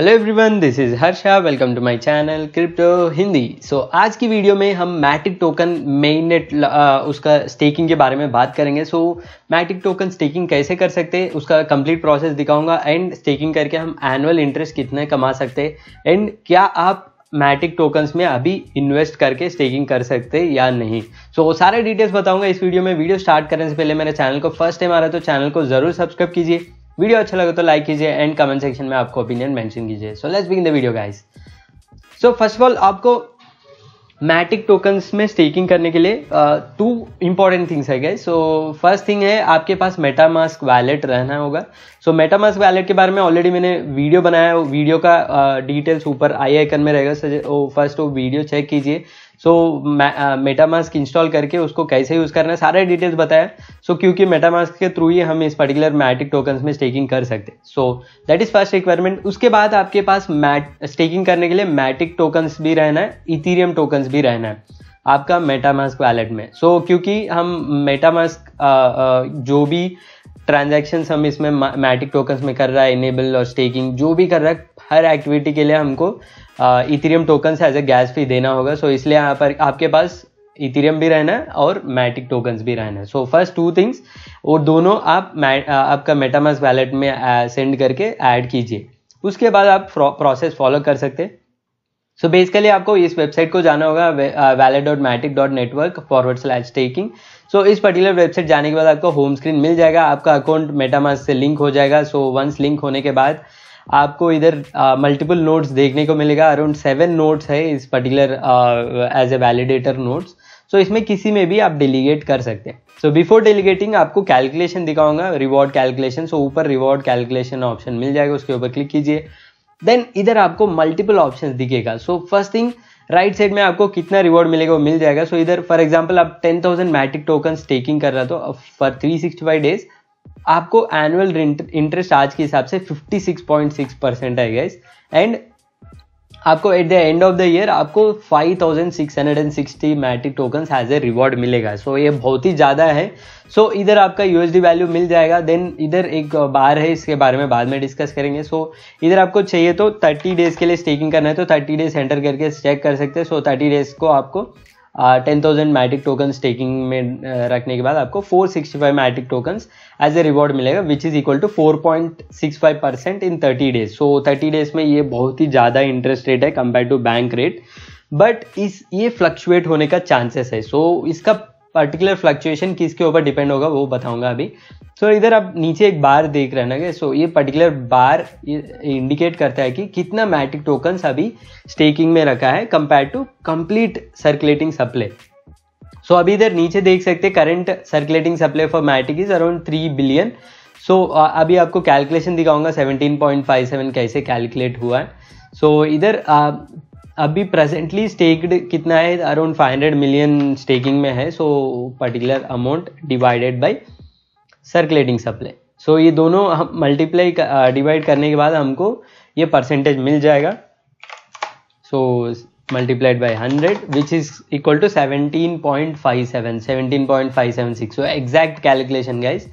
hello everyone this is Harsha welcome to my channel crypto Hindi so आज की video में हम मैटिक टोकन मेन नेट उसका स्टेकिंग के बारे में बात करेंगे सो मैटिक टोकन स्टेकिंग कैसे कर सकते हैं उसका कंप्लीट प्रोसेस दिखाऊंगा एंड स्टेकिंग करके हम एनुअल इंटरेस्ट कितने कमा सकते हैं एंड क्या आप मैटिक टोकन्स में अभी इन्वेस्ट करके स्टेकिंग कर सकते या नहीं सो so, सारे डिटेल्स बताऊंगा इस वीडियो में वीडियो स्टार्ट करने से पहले मेरे चैनल को फर्स्ट टाइम आ रहा है तो चैनल को जरूर सब्सक्राइब कीजिए वीडियो अच्छा लगे तो लाइक कीजिए एंड कमेंट सेक्शन में आपको ओपिनियन मेंशन कीजिए so let's begin the video guys so first of all आपको मैटिक टोकन्स में स्टेकिंग करने के लिए टू इंपॉर्टेंट थिंग्स है गए सो फर्स्ट थिंग है आपके पास मेटामास्क वैलेट रहना होगा सो मेटामास्क वैलेट के बारे में ऑलरेडी मैंने वीडियो बनाया है वीडियो का डिटेल्स uh, ऊपर आई आइकन में रहेगा सो फर्स्ट वो वीडियो चेक कीजिए सो मेटामास्क इंस्टॉल करके उसको कैसे यूज़ करना है सारे डिटेल्स बताया सो so, क्योंकि मेटामास्क के थ्रू ही हम इस पर्टिकुलर मैटिक टोकन्स में स्टेकिंग कर सकते हैं so that is first requirement उसके बाद आपके पास मैट स्टेकिंग करने के लिए मैटिक टोकन्स भी रहना है इथीरियम टोकन्स भी रहना है आपका मेटामास्क वैलेट में सो so, क्योंकि हम मेटामास्क uh, uh, जो भी ट्रांजैक्शंस हम इसमें मैटिक टोकन्स में कर रहा है इनेबल और स्टेकिंग जो भी कर रहा है हर एक्टिविटी के लिए हमको इथेरियम टोकन से एज ए गैस फी देना होगा सो so इसलिए यहाँ पर आपके पास इथेरियम भी रहना है और मैटिक टोकन्स भी रहना है सो फर्स्ट टू थिंग्स वो दोनों आप आपका मेटामास वैलेट में सेंड करके ऐड कीजिए उसके बाद आप प्रोसेस फॉलो कर सकते हैं सो so बेसिकली आपको इस वेबसाइट को जाना होगा wallet dot Matic dot network forward slash staking so इस पर्टिकुलर वेबसाइट जाने के बाद आपको होम स्क्रीन मिल जाएगा आपका अकाउंट मेटामास से लिंक हो जाएगा सो वंस लिंक होने के बाद आपको इधर मल्टीपल नोट्स देखने को मिलेगा अराउंड सेवन नोट्स है इस particular as a validator nodes so इसमें किसी में भी आप डेलीगेट कर सकते हैं सो बिफोर डेलीगेटिंग आपको कैलकुलेशन दिखाऊंगा रिवॉर्ड कैलकुलेशन सो ऊपर रिवॉर्ड कैलकुलेशन ऑप्शन मिल जाएगा उसके ऊपर क्लिक कीजिए देन इधर आपको मल्टीपल ऑप्शन दिखेगा so first thing right side में आपको कितना रिवॉर्ड मिलेगा वो मिल जाएगा सो so, इधर फॉर एग्जाम्पल आप ten thousand Matic token staking कर रहा तो for three sixty five days आपको एनुअल इंटरेस्ट आज के हिसाब से 56.6 परसेंट है गैस एंड आपको at the end of the year आपको 5660 Matic tokens as a reward मिलेगा सो so, ये बहुत ही ज़्यादा है सो so, इधर आपका यूएसडी वैल्यू मिल जाएगा देन इधर एक uh, बार है इसके बारे में बाद में डिस्कस करेंगे सो so, इधर आपको चाहिए तो 30 डेज़ के लिए स्टेकिंग करना है तो 30 डेज एंटर करके चेक कर सकते हैं सो थर्टी 30 डेज़ को आपको ten thousand Matic token staking में रखने के बाद आपको four sixty five Matic tokens as a reward मिलेगा which is equal to four point six five percent in thirty days so thirty days में ये बहुत ही ज़्यादा इंटरेस्ट रेट है compare to bank rate but इस ये फ्लक्चुएट होने का चांसेस है सो so, इसका पर्टिकुलर फ्लक्चुएशन किसके ऊपर डिपेंड होगा वो बताऊंगा अभी सो so, इधर आप नीचे एक बार देख रहे हैं ना सो so, ये पर्टिकुलर बार इंडिकेट करता है कि कितना मैटिक टोकन्स अभी स्टेकिंग में रखा है compare to complete circulating supply so अभी इधर नीचे देख सकते हैं current circulating supply for Matic is around three billion so अभी आपको कैलकुलेशन दिखाऊंगा सेवनटीन कैसे कैलकुलेट हुआ है सो so, इधर अभी प्रेजेंटली स्टेक्ड कितना है अराउंड 500 मिलियन स्टेकिंग में है so particular amount divided by circulating supply so ये दोनों हम मल्टीप्लाई डिवाइड uh, करने के बाद हमको ये परसेंटेज मिल जाएगा so multiplied by 100 which is equal to 17.57 17.576 so exact calculation guys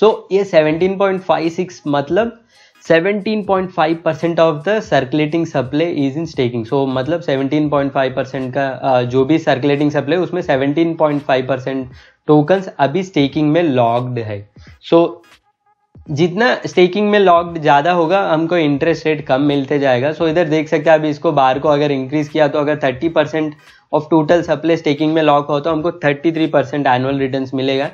so ये 17.56 मतलब 17.5 percent of the circulating supply is in staking so मतलब 17.5 परसेंट का जो भी सर्कुलेटिंग सप्लाई उसमें 17.5 परसेंट टोकन्स अभी स्टेकिंग में लॉक्ड है सो so, जितना स्टेकिंग में लॉक्ड ज़्यादा होगा हमको इंटरेस्ट रेट कम मिलते जाएगा सो so, इधर देख सकते हैं अभी इसको बार को अगर इंक्रीज़ किया तो अगर 30 percent of total supply staking में लॉक हो तो हमको 33 परसेंट एनुअल रिटर्न मिलेगा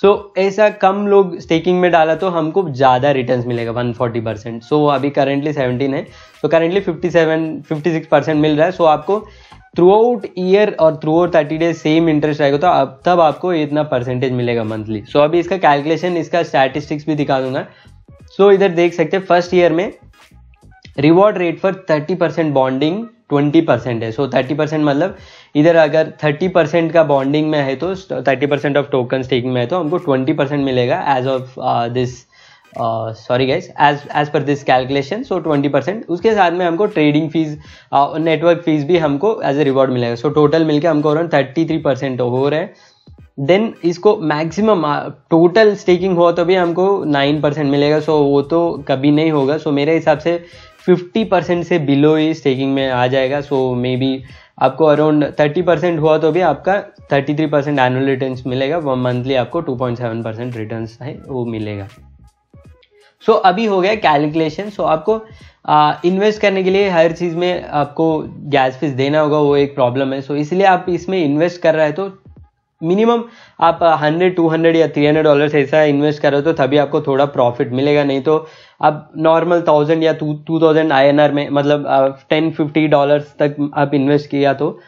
सो so, ऐसा कम लोग स्टेकिंग में डाला तो हमको ज़्यादा रिटर्न मिलेगा 140 परसेंट सो अभी करेंटली 17 है तो करेंटली 57 56 परसेंट मिल रहा है सो so, आपको थ्रू आउट ईयर और throughout thirty days same interest आएगा तो अब तब आपको इतना परसेंटेज मिलेगा मंथली सो so, अभी इसका कैलकुलेशन इसका स्टैटिस्टिक्स भी दिखा दूंगा सो so, इधर देख सकते हैं फर्स्ट ईयर में reward rate for thirty percent bonding twenty percent है सो थर्टी परसेंट मतलब इधर अगर थर्टी परसेंट का बॉन्डिंग में है तो thirty percent of token staking में है तो हमको ट्वेंटी परसेंट मिलेगा as of this sorry guys as as per this calculation so twenty percent उसके साथ में हमको ट्रेडिंग फीस नेटवर्क फीस भी हमको एज ए रिवॉर्ड मिलेगा सो टोटल मिलकर हमको अराउंड थर्टी थ्री परसेंट हो रहा है देन इसको मैक्सिमम टोटल स्टेकिंग हुआ तो भी हमको नाइन परसेंट मिलेगा सो so वो तो कभी नहीं होगा सो so मेरे हिसाब से फिफ्टी परसेंट से बिलो ही स्टेकिंग में आ जाएगा सो मे बी आपको अराउंड थर्टी परसेंट हुआ तो भी आपका thirty three percent annual return मिलेगा वन मंथली आपको two point seven percent return है वो मिलेगा सो so, अभी हो गया कैलकुलेशन सो so, आपको इन्वेस्ट करने के लिए हर चीज़ में आपको गैस फीस देना होगा वो एक प्रॉब्लम है सो so, इसलिए आप इसमें इन्वेस्ट कर रहे हैं तो मिनिमम आप हंड्रेड टू हंड्रेड या थ्री हंड्रेड डॉलर ऐसा इन्वेस्ट करो तो तभी आपको थोड़ा प्रॉफिट मिलेगा नहीं तो आप नॉर्मल थाउजेंड या टू थाउजेंड आई में मतलब टेन फिफ्टी डॉलर्स तक आप इन्वेस्ट किया तो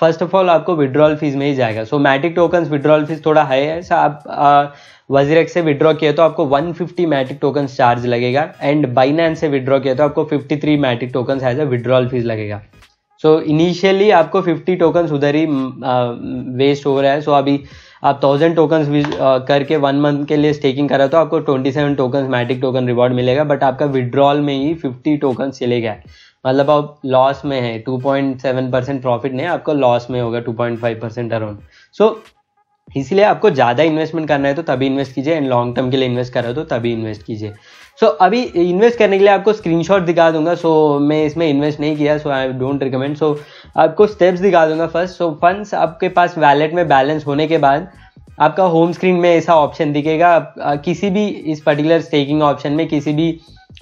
फर्स्ट ऑफ ऑल आपको विड्रॉल फीस में ही जाएगा so Matic tokens withdrawal fee थोड़ा हाई है ऐसा आप वजीरेक्स से विड्रॉ किया तो आपको 150 मैटिक टोकन्स चार्ज लगेगा एंड बाइनान से विड्रॉ किया तो आपको 53 Matic tokens as a withdrawal fee लगेगा सो so, इनिशियली आपको 50 टोकन्स उधर ही वेस्ट हो रहा है सो so, अभी आप थाउजेंड टोकन्स करके वन मंथ के लिए स्टेकिंग करा तो आपको 27 seven token Matic token reward मिलेगा बट आपका विड्रॉल में ही 50 टोकन चले गए मतलब आप लॉस में है 2.7 परसेंट प्रॉफिट नहीं आपको लॉस में होगा 2.5 परसेंट अराउंड सो इसलिए आपको ज़्यादा इन्वेस्टमेंट करना है तो तभी इन्वेस्ट कीजिए एंड लॉन्ग टर्म के लिए इन्वेस्ट करा तो तभी इन्वेस्ट कीजिए सो so, अभी इन्वेस्ट करने के लिए आपको स्क्रीनशॉट दिखा दूंगा सो so, मैं इसमें इन्वेस्ट नहीं किया सो आई डोंट रिकमेंड सो आपको स्टेप्स दिखा दूंगा फर्स्ट सो फंड्स आपके पास वैलेट में बैलेंस होने के बाद आपका होम स्क्रीन में ऐसा ऑप्शन दिखेगा किसी भी इस पर्टिकुलर स्टेकिंग ऑप्शन में किसी भी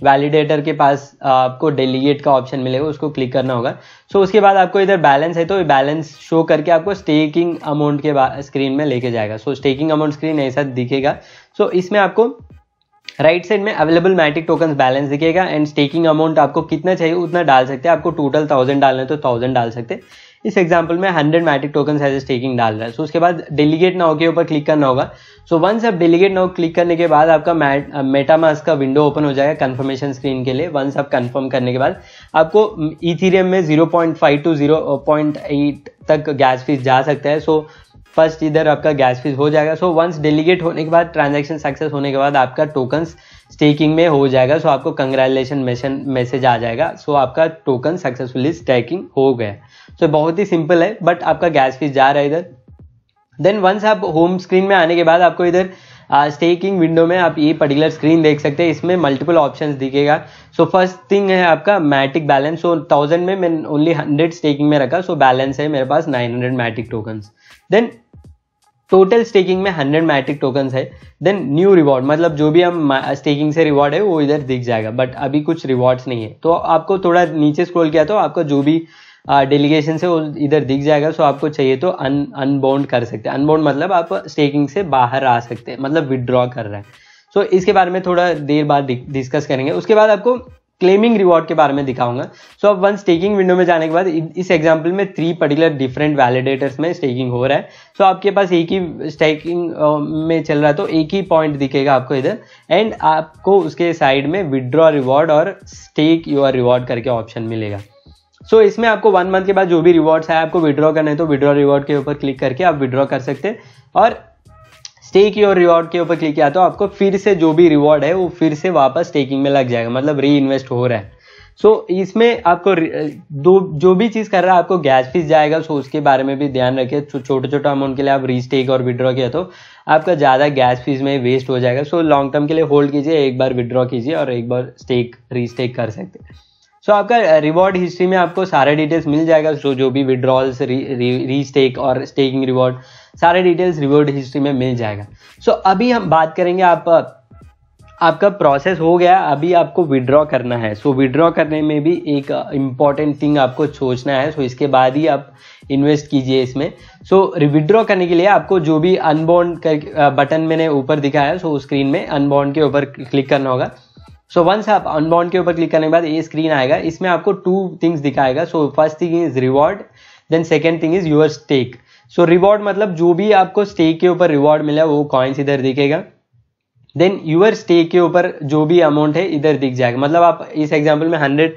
वैलिडेटर के पास आपको डेलीगेट का ऑप्शन मिलेगा उसको क्लिक करना होगा सो so, उसके बाद आपको इधर बैलेंस है तो बैलेंस शो करके आपको स्टेकिंग अमाउंट के स्क्रीन में लेके जाएगा सो स्टेकिंग अमाउंट स्क्रीन ऐसा दिखेगा सो so, इसमें आपको राइट साइड में अवेलेबल मैटिक टोकन बैलेंस दिखेगा एंड स्टेकिंग अमाउंट आपको कितना चाहिए उतना डाल सकते हैं आपको टोटल थाउजेंड डालना है तो थाउजेंड डाल सकते हैं इस एग्जाम्पल में hundred Matic token as a staking डाल रहा है सो उसके बाद डेलीगेट नाउ के ऊपर क्लिक करना होगा सो वंस आप डेलीगेट नाउ क्लिक करने के बाद आपका मेटामास का विंडो ओपन हो जाएगा कन्फर्मेशन स्क्रीन के लिए वंस आप कन्फर्म करने के बाद आपको इथीरियम में zero point five two zero point eight तक गैस फीस जा सकता है सो फर्स्ट इधर आपका गैस फीस हो जाएगा सो वंस डेलीगेट होने के बाद ट्रांजेक्शन सक्सेस होने के बाद आपका टोकन स्टेकिंग में हो जाएगा सो आपको कंग्रेचुलेशन मैसेज आ जाएगा सो आपका टोकन सक्सेसफुली स्टेकिंग हो गया सो बहुत ही सिंपल है बट आपका गैस फीस जा रहा है इधर देन वंस आप होम स्क्रीन में आने के बाद आपको इधर स्टेकिंग विंडो में आप ये पर्टिकुलर स्क्रीन देख सकते हैं इसमें मल्टीपल ऑप्शन दिखेगा सो फर्स्ट थिंग है आपका मैटिक बैलेंस सो थाउजेंड में मैंने ओनली हंड्रेड स्टेकिंग में रखा सो so बैलेंस है मेरे पास nine hundred Matic token then total staking में हंड्रेड मैट्रिक टोकन्स है देन न्यू रिवॉर्ड मतलब जो भी हम स्टेकिंग से रिवॉर्ड है वो इधर दिख जाएगा बट अभी कुछ रिवॉर्ड्स नहीं है तो आपको थोड़ा नीचे स्क्रॉल किया तो आपका जो भी डेलीगेशन से वो इधर दिख जाएगा सो आपको चाहिए तो अन अनबाउंड कर सकते हैं अनबाउंड मतलब आप स्टेकिंग से बाहर आ सकते हैं मतलब विदड्रॉ कर रहे हैं सो इसके बारे में थोड़ा देर बाद डिस्कस करेंगे उसके बाद आपको क्लेमिंग रिवॉर्ड के बारे में दिखाऊंगा सो so, अब वन स्टेकिंग विंडो में जाने के बाद इस एग्जाम्पल में थ्री पर्टिकुलर डिफरेंट वैलिडेटर्स में स्टेकिंग हो रहा है सो so, आपके पास एक ही स्टेकिंग में चल रहा है तो एक ही पॉइंट दिखेगा आपको इधर एंड आपको उसके साइड में विदड्रॉ रिवॉर्ड और स्टेक योर रिवॉर्ड करके ऑप्शन मिलेगा सो so, इसमें आपको वन मंथ के बाद जो भी रिवॉर्ड्स है आपको विड्रॉ करना है तो विड्रॉ रिवॉर्ड के ऊपर क्लिक करके आप विड्रॉ कर सकते हैं और स्टेक योर और रिवॉर्ड के ऊपर क्लिक किया तो आपको फिर से जो भी रिवॉर्ड है वो फिर से वापस टेकिंग में लग जाएगा मतलब री इन्वेस्ट हो रहा है सो so, इसमें आपको दो जो भी चीज़ कर रहा है आपको गैस फीस जाएगा सो उसके बारे में भी ध्यान रखिए छोटे छोटे अमाउंट के लिए आप रीस्टेक और विड्रॉ किया तो आपका ज़्यादा गैस फीस में वेस्ट हो जाएगा सो लॉन्ग टर्म के लिए होल्ड कीजिए एक बार विड्रॉ कीजिए और एक बार स्टेक रीस्टेक कर सकते हैं सो so, आपका रिवॉर्ड uh, हिस्ट्री में आपको सारे डिटेल्स मिल जाएगा सो जो भी विड्रॉल्स रीस्टेक री, री और स्टेकिंग रिवॉर्ड सारे डिटेल्स रिवॉर्ड हिस्ट्री में मिल जाएगा सो so, अभी हम बात करेंगे आप uh, आपका प्रोसेस हो गया अभी आपको विड्रॉ करना है सो so, विड्रॉ करने में भी एक इम्पॉर्टेंट uh, थिंग आपको सोचना है सो so, इसके बाद ही आप इन्वेस्ट कीजिए इसमें सो so, विड्रॉ करने के लिए आपको जो भी अनबॉन्ड कर बटन मैंने ऊपर दिखाया है सो so, स्क्रीन में अनबॉन्ड के ऊपर क्लिक करना होगा सो वंस आप अनबाउंड के ऊपर क्लिक करने के बाद ये स्क्रीन आएगा इसमें आपको टू थिंग्स दिखाएगा so first thing is reward then second thing is your stake so reward मतलब जो भी आपको स्टेक के ऊपर रिवॉर्ड मिला वो कॉइन्स इधर दिखेगा देन यूर स्टेक के ऊपर जो भी अमाउंट है इधर दिख जाएगा मतलब आप इस एग्जाम्पल में हंड्रेड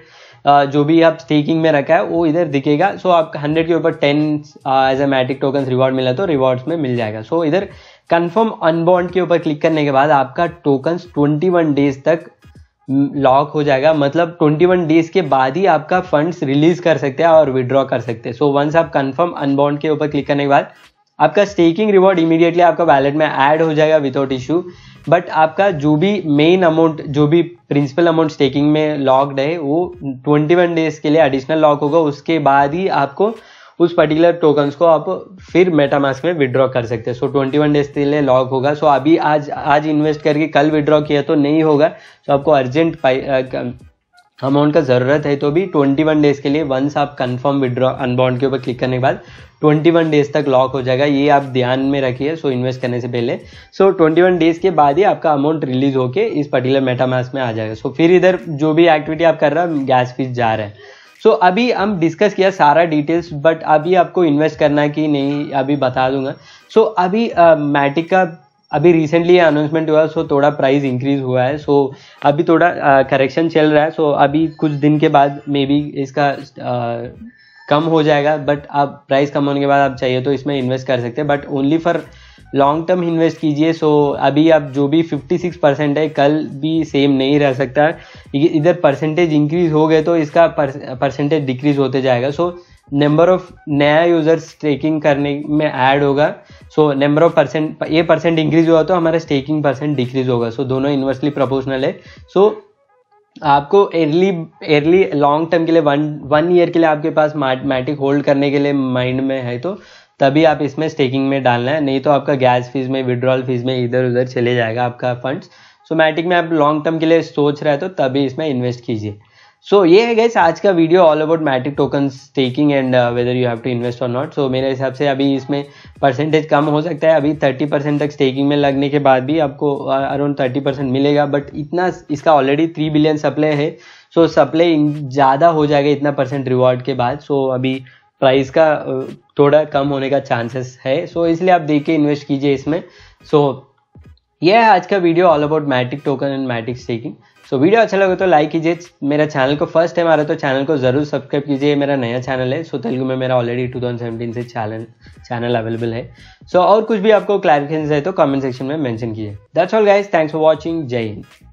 जो भी आप स्टेकिंग में रखा है वो इधर दिखेगा सो so, आप हंड्रेड के ऊपर ten as a Matic token reward मिला तो रिवॉर्ड्स में मिल जाएगा सो so, इधर कंफर्म अनबॉन्ड के ऊपर क्लिक करने के बाद आपका टोकन्स 21 डेज तक लॉक हो जाएगा मतलब 21 डेज के बाद ही आपका फंड्स रिलीज कर सकते हैं और विड्रॉ कर सकते हैं सो वंस आप कंफर्म अनबाउंड के ऊपर क्लिक करने के बाद आपका स्टेकिंग रिवॉर्ड इमीडिएटली आपका वैलेट में ऐड हो जाएगा विदाउट इशू बट आपका जो भी मेन अमाउंट जो भी प्रिंसिपल अमाउंट स्टेकिंग में लॉक्ड है वो 21 डेज के लिए एडिशनल लॉक होगा उसके बाद ही आपको उस पर्टिकुलर टोकन को आप फिर मेटामास्क में विड्रॉ कर सकते हैं सो ट्वेंटी वन डेज के लिए लॉक होगा सो so, अभी आज आज इन्वेस्ट करके कल विड्रॉ किया तो नहीं होगा सो so, आपको अर्जेंट अमाउंट का ज़रूरत है तो भी 21 डेज़ के लिए वंस आप कंफर्म विड्रॉ अनबाउंड के ऊपर क्लिक करने के बाद 21 डेज़ तक लॉक हो जाएगा ये आप ध्यान में रखिए सो इन्वेस्ट करने से पहले सो ट्वेंटी 21 डेज़ के बाद ही आपका अमाउंट रिलीज होके इस पर्टिकुलर मेटामास में आ जाएगा सो so, फिर इधर जो भी एक्टिविटी आप कर रहे हैं गैस फीस जा रहा है सो so, अभी हम डिस्कस किया सारा डिटेल्स बट अभी आपको इन्वेस्ट करना है कि नहीं अभी बता दूंगा सो so, अभी मैटिक uh, का अभी रिसेंटली अनाउंसमेंट हुआ सो थोड़ा प्राइस इंक्रीज हुआ है सो अभी थोड़ा करेक्शन चल रहा है सो अभी कुछ दिन के बाद मे बी इसका कम हो जाएगा बट अब प्राइस कम होने के बाद आप चाहिए तो इसमें इन्वेस्ट कर सकते हैं but only for long term invest कीजिए सो अभी आप जो भी 56 परसेंट है कल भी सेम नहीं रह सकता इधर परसेंटेज इंक्रीज हो गए तो इसका परसेंटेज डिक्रीज होते जाएगा सो नंबर ऑफ नया यूजर्स स्टेकिंग करने में ऐड होगा सो नंबर ऑफ परसेंट ये परसेंट इंक्रीज हुआ तो हमारा स्टेकिंग परसेंट डिक्रीज होगा सो so, दोनों इन्वर्सली प्रोपोर्शनल है सो so, आपको एयरली एयरली लॉन्ग टर्म के लिए वन वन ईयर के लिए आपके पास मैटिक होल्ड करने के लिए माइंड में है तो तभी आप इसमें स्टेकिंग में डालना है नहीं तो आपका गैस फीस में विड्रॉल फीस में इधर उधर चले जाएगा आपका फंड्स मैटिक में आप लॉन्ग टर्म के लिए सोच रहे तो तभी इसमें इन्वेस्ट कीजिए सो so, ये है गैस आज का video all about Matic token staking and whether you have to invest और नॉट सो मेरे हिसाब से अभी इसमें परसेंटेज कम हो सकता है अभी थर्टी परसेंट तक स्टेकिंग में लगने के बाद भी आपको अराउंड थर्टी परसेंट मिलेगा बट इतना इसका ऑलरेडी थ्री बिलियन सप्लाई है सो so, सप्लाई ज़्यादा हो जाएगा इतना परसेंट रिवॉर्ड के बाद सो so, अभी प्राइस का थोड़ा कम होने का चांसेस है सो so, इसलिए आप देख के इन्वेस्ट कीजिए इसमें सो so, यह है आज का video all about Matic token and Matic staking so video अच्छा लगे तो लाइक कीजिए मेरा चैनल को फर्स्ट टाइम आ रहा है तो चैनल को जरूर सब्सक्राइब कीजिए मेरा नया चैनल है सो so, तेलुगु में मेरा ऑलरेडी 2017 से चैनल चैनल अवेलेबल है सो so, और कुछ भी आपको क्लैरिफिकेशन है तो कमेंट सेक्शन में मैंशन कीजिए that's all guys thanks for watching जय हिंद